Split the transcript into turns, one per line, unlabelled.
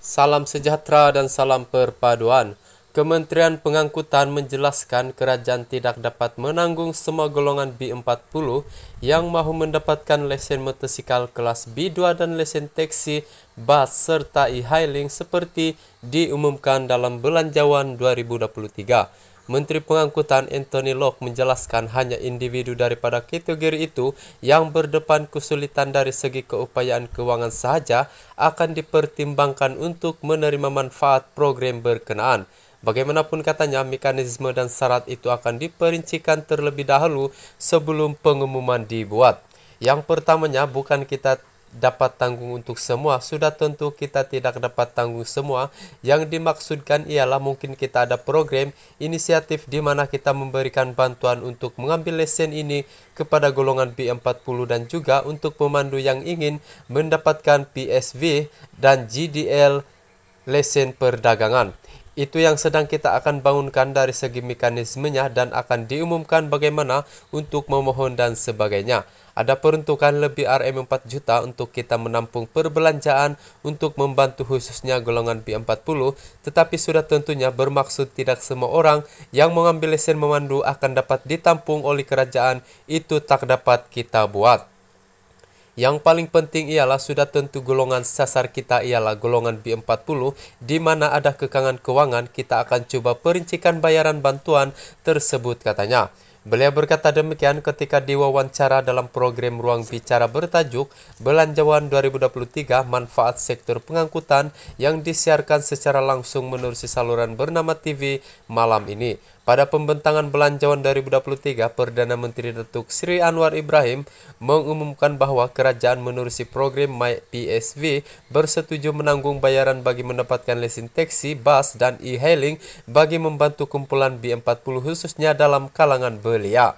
Salam sejahtera dan salam perpaduan. Kementerian Pengangkutan menjelaskan kerajaan tidak dapat menanggung semua golongan B40 yang mahu mendapatkan lesen motosikal kelas B2 dan lesen teksi bas serta e-hailing seperti diumumkan dalam Belanjawan 2023. Menteri Pengangkutan Anthony Locke menjelaskan hanya individu daripada kategori itu yang berdepan kesulitan dari segi keupayaan keuangan saja akan dipertimbangkan untuk menerima manfaat program berkenaan. Bagaimanapun katanya, mekanisme dan syarat itu akan diperincikan terlebih dahulu sebelum pengumuman dibuat. Yang pertamanya bukan kita dapat tanggung untuk semua, sudah tentu kita tidak dapat tanggung semua. Yang dimaksudkan ialah mungkin kita ada program inisiatif di mana kita memberikan bantuan untuk mengambil lesen ini kepada golongan B40 dan juga untuk pemandu yang ingin mendapatkan PSV dan GDL lesen perdagangan. Itu yang sedang kita akan bangunkan dari segi mekanismenya dan akan diumumkan bagaimana untuk memohon dan sebagainya. Ada peruntukan lebih RM 4 juta untuk kita menampung perbelanjaan untuk membantu khususnya golongan B40, tetapi sudah tentunya bermaksud tidak semua orang yang mengambil lesen memandu akan dapat ditampung oleh kerajaan, itu tak dapat kita buat. Yang paling penting ialah sudah tentu golongan sasar kita ialah golongan B40 di mana ada kekangan keuangan kita akan coba perincikan bayaran bantuan tersebut katanya. Beliau berkata demikian ketika diwawancara dalam program Ruang Bicara bertajuk Belanjawan 2023 Manfaat Sektor Pengangkutan yang disiarkan secara langsung menerusi saluran bernama TV malam ini. Pada pembentangan Belanjawan 2023, Perdana Menteri Datuk Sri Anwar Ibrahim mengumumkan bahwa kerajaan menerusi program My PSV bersetuju menanggung bayaran bagi mendapatkan lesin teksi, bus, dan e-hailing bagi membantu kumpulan B40 khususnya dalam kalangan ber 叙利亚。